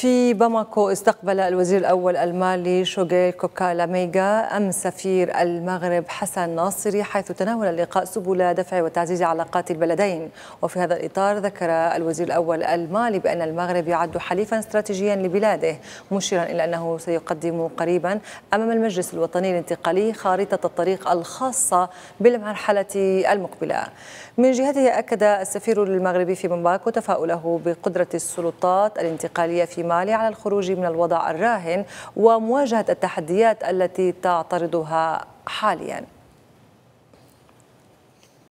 في باماكو استقبل الوزير الأول المالي شوغيل كوكالا ميغا ام سفير المغرب حسن ناصري حيث تناول اللقاء سبل دفع وتعزيز علاقات البلدين وفي هذا الإطار ذكر الوزير الأول المالي بأن المغرب يعد حليفا استراتيجيا لبلاده مشيرا إلى أنه سيقدم قريبا أمام المجلس الوطني الانتقالي خارطة الطريق الخاصة بالمرحلة المقبلة من جهته أكد السفير المغربي في باماكو تفاؤله بقدرة السلطات الانتقالية في الشمالي على الخروج من الوضع الراهن ومواجهة التحديات التي تعترضها حالياً